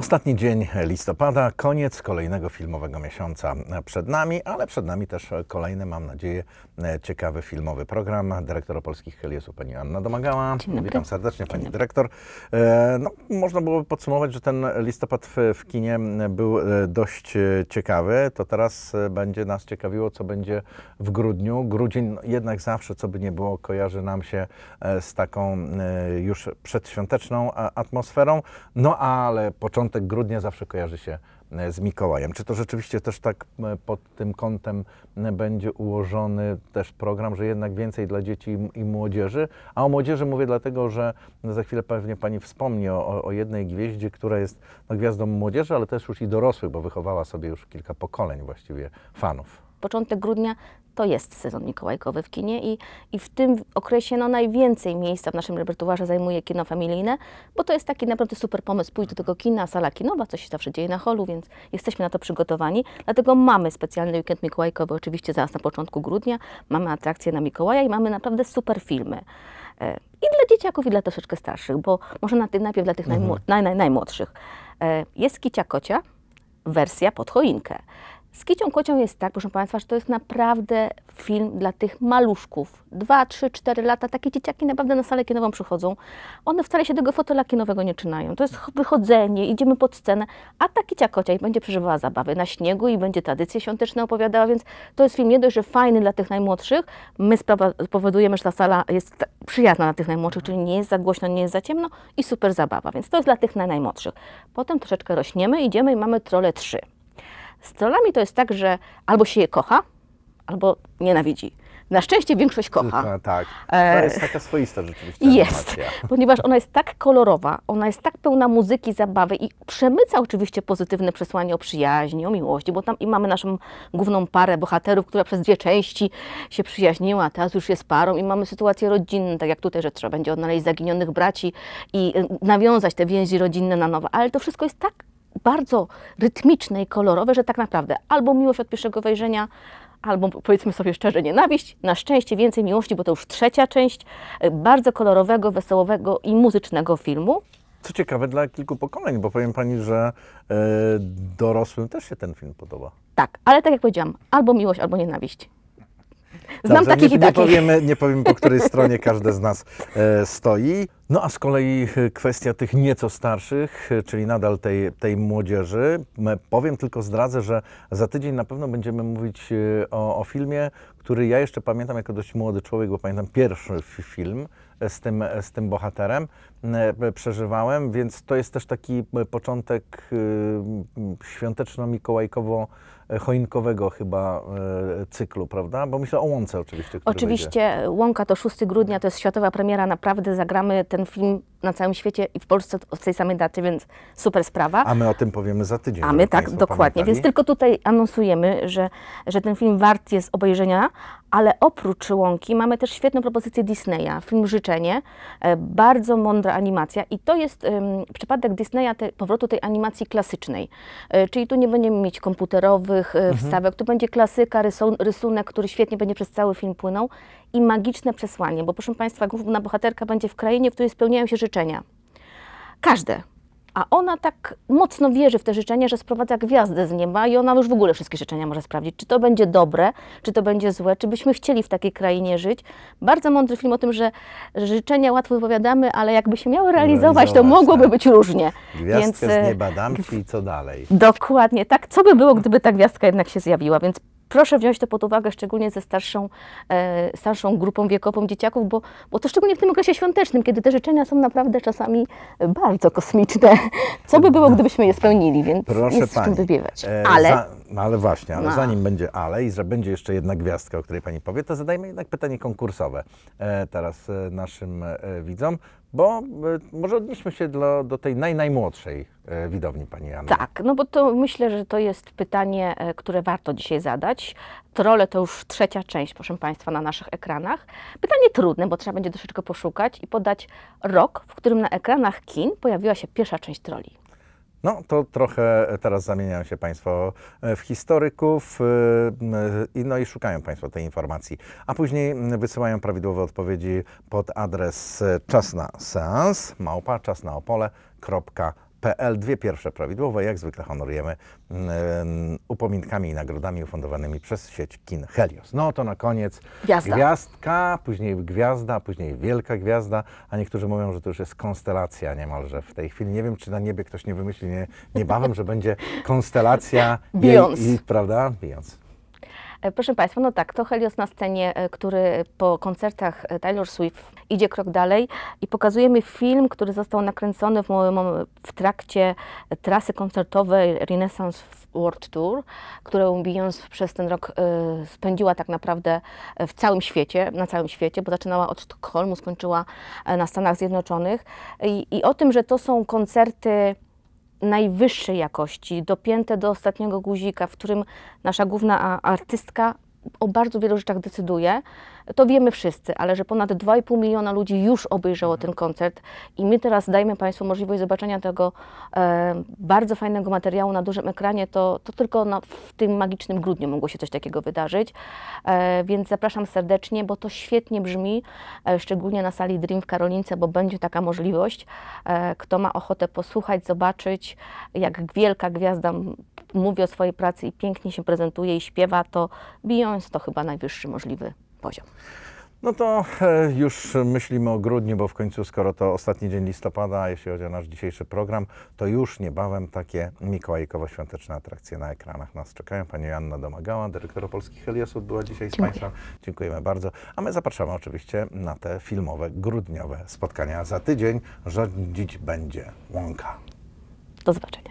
Ostatni dzień listopada, koniec kolejnego filmowego miesiąca przed nami, ale przed nami też kolejny, mam nadzieję, ciekawy filmowy program. Dyrektor Polskich Hel pani Anna Domagała. Witam serdecznie pani dyrektor. E, no, można byłoby podsumować, że ten listopad w, kinie był e, dość e, ciekawy. To teraz będzie nas ciekawiło, co będzie w grudniu. Grudzień jednak zawsze, co by nie było, kojarzy nam się z taką już przedświąteczną atmosferą. No ale początek początek grudnia zawsze kojarzy się e, z Mikołajem. Czy to rzeczywiście też tak e, pod tym kątem e, będzie ułożony też program, że jednak więcej dla dzieci i młodzieży? A o młodzieży mówię dlatego, że za chwilę pewnie Pani wspomni o, o jednej gwieździe, która jest no, gwiazdą młodzieży, ale też już i dorosłych, bo wychowała sobie już kilka pokoleń właściwie fanów początek grudnia to jest sezon mikołajkowy w kinie i, i w tym okresie no, najwięcej miejsca w naszym repertuarze zajmuje kino familijne, bo to jest taki naprawdę super pomysł, pójść do tego kina, sala kinowa, co się zawsze dzieje na holu, więc jesteśmy na to przygotowani, dlatego mamy specjalny weekend mikołajkowy, oczywiście zaraz na początku grudnia, mamy atrakcję na Mikołaja i mamy naprawdę super filmy. E, I dla dzieciaków, i dla troszeczkę starszych, bo może na tym najpierw dla tych mhm. najmłodszych. E, jest Kicia Kocia, wersja pod choinkę. Z Kicią Kocią jest tak, proszę Państwa, że to jest naprawdę film dla tych maluszków. Dwa, trzy, cztery lata, takie dzieciaki naprawdę na salę kinową przychodzą. One wcale się tego fotola kinowego nie czynają. To jest wychodzenie, idziemy pod scenę, a ta Kicia Kocia będzie przeżywała zabawy na śniegu i będzie tradycje świąteczne opowiadała, więc to jest film nie dość, że fajny dla tych najmłodszych. My powodujemy, że ta sala jest przyjazna dla tych najmłodszych, czyli nie jest za głośno, nie jest za ciemno i super zabawa, więc to jest dla tych najmłodszych. Potem troszeczkę rośniemy, idziemy i mamy trole trzy. Z trollami to jest tak, że albo się je kocha, albo nienawidzi. Na szczęście większość kocha. tak. E, to jest taka swoista rzeczywiście. Jest, animacja. ponieważ ona jest tak kolorowa, ona jest tak pełna muzyki, zabawy i przemyca oczywiście pozytywne przesłanie o przyjaźni, o miłości, bo tam i mamy naszą główną parę bohaterów, która przez dwie części się przyjaźniła, a teraz już jest parą i mamy sytuacje rodzinne, tak jak tutaj, że trzeba będzie odnaleźć zaginionych braci i y, nawiązać te więzi rodzinne na nowo, ale to wszystko jest tak bardzo rytmiczne i kolorowe, że tak naprawdę albo miłość od pierwszego wejrzenia, albo powiedzmy sobie szczerze, nienawiść. Na szczęście więcej miłości, bo to już trzecia część e, bardzo kolorowego, wesołowego i muzycznego filmu. Co ciekawe dla kilku pokoleń, bo powiem pani, że e, dorosłym też się ten film podoba. Tak, ale tak jak powiedziałam, albo miłość, albo nienawiść. Znam Dobrze, takich nie, i takich. Nie powiemy, nie powiemy, po której stronie każdy z nas e, stoi. No a z kolei y, kwestia tych nieco starszych, y, czyli nadal tej, tej młodzieży. Powiem tylko, zdradzę, że za tydzień na pewno będziemy mówić y, o, o filmie, który ja jeszcze pamiętam jako dość młody człowiek, bo pamiętam pierwszy film z tym, z tym bohaterem. E, e, przeżywałem, więc to jest też taki e, początek świąteczno-mikołajkowo choinkowego chyba cyklu, prawda? Bo myślę o Łące oczywiście. Oczywiście Łąka to 6 grudnia, to jest światowa premiera, naprawdę zagramy ten film na całym świecie i w Polsce od tej samej daty, więc super sprawa. A my o tym powiemy za tydzień. A my tak, dokładnie, pamiętali. więc tylko tutaj anonsujemy, że, że ten film wart jest obejrzenia, ale oprócz Łąki mamy też świetną propozycję Disneya, film Życzenie, bardzo mądra duża animacja i to jest przypadek Disneya te, powrotu tej animacji klasycznej. E, czyli tu nie będziemy mieć komputerowych e, mhm. wstawek, tu będzie klasyka, rysunek, który świetnie będzie przez cały film płynął i magiczne przesłanie, bo proszę Państwa, główna bohaterka będzie w krainie, w której spełniają się życzenia. Każde, a ona tak mocno wierzy w te życzenia, że sprowadza gwiazdę z nieba i ona już w ogóle wszystkie życzenia może sprawdzić. Czy to będzie dobre, czy to będzie złe, czy byśmy chcieli w takiej krainie żyć. Bardzo mądry film o tym, że życzenia łatwo wypowiadamy, ale jakby się miały realizować, realizować to mogłoby tak. być różnie. Gwiazdkę Więc, z e, nieba dam ci i co dalej. Dokładnie, tak. Co by było, gdyby ta gwiazdka jednak się zjawiła? Więc proszę wziąć to pod uwagę, szczególnie ze starszą, e, starszą grupą wiekową dzieciaków, bo, bo to szczególnie w tym okresie świątecznym, kiedy te życzenia są naprawdę czasami bardzo kosmiczne. Co by było, gdybyśmy je spełnili, więc proszę jest pani, wybiewać. E, ale... Za, no ale właśnie, ale no. zanim będzie ale i że będzie jeszcze jedna gwiazdka, o której pani powie, to zadajmy jednak pytanie konkursowe e, teraz e, naszym e, widzom. Bo e, może odnieśmy się do, do tej naj, najmłodszej e, widowni Pani Anny. Tak, no bo to myślę, że to jest pytanie, e, które warto dzisiaj zadać. Trole to już trzecia część, proszę Państwa, na naszych ekranach. Pytanie trudne, bo trzeba będzie troszeczkę poszukać i podać rok, w którym na ekranach kin pojawiła się pierwsza część troli. No, to trochę teraz zamieniają się Państwo e, w historyków e, i no i szukają Państwo tej informacji, a później wysyłają prawidłowe odpowiedzi pod adres e, czas na seans małpa czas na PL. Dwie pierwsze prawidłowe. Jak zwykle honorujemy mm, e, upominkami i nagrodami ufundowanymi przez sieć kin Helios. No to na koniec gwiazda. gwiazdka, później gwiazda, później wielka gwiazda, a niektórzy mówią, że to już jest konstelacja niemalże w tej chwili. Nie wiem, czy na niebie ktoś nie wymyśli nie, niebawem, że będzie konstelacja Beyoncé. prawda? Beyoncé. E, proszę Państwa, no tak, to Helios na scenie, e, który po koncertach e, Taylor Swift idzie krok dalej i pokazujemy film, który został nakręcony w, w trakcie trasy koncertowej Renaissance World Tour, którą Beyoncé przez ten rok spędziła tak naprawdę w całym świecie, na całym świecie, bo zaczynała od Sztokholmu, skończyła na Stanach Zjednoczonych. I, i o tym, że to są koncerty najwyższej jakości, dopięte do ostatniego guzika, w którym nasza główna artystka o bardzo wielu rzeczach decyduje, to wiemy wszyscy, ale że ponad 2,5 miliona ludzi już obejrzało ten koncert i my teraz dajemy Państwu możliwość zobaczenia tego e, bardzo fajnego materiału na dużym ekranie, to, to tylko na, w tym magicznym grudniu mogło się coś takiego wydarzyć, e, więc zapraszam serdecznie, bo to świetnie brzmi, e, szczególnie na sali Dream w Karolince, bo będzie taka możliwość, e, kto ma ochotę posłuchać, zobaczyć, jak wielka gwiazda mówi o swojej pracy i pięknie się prezentuje i śpiewa, to Beyoncé to chyba najwyższy możliwy poziom. No to e, już myślimy o grudniu, bo w końcu, skoro to ostatni dzień listopada, jeśli chodzi o nasz dzisiejszy program, to już niebawem takie mikołajkowo-świąteczne atrakcje na ekranach nas czekają. Pani Joanna Domagała, dyrektor Polskich Heliosów, była dzisiaj z Państwem. Dziękujemy bardzo. A my zapraszamy oczywiście na te filmowe, grudniowe spotkania. Za tydzień rządzić będzie Łąka. Do zobaczenia.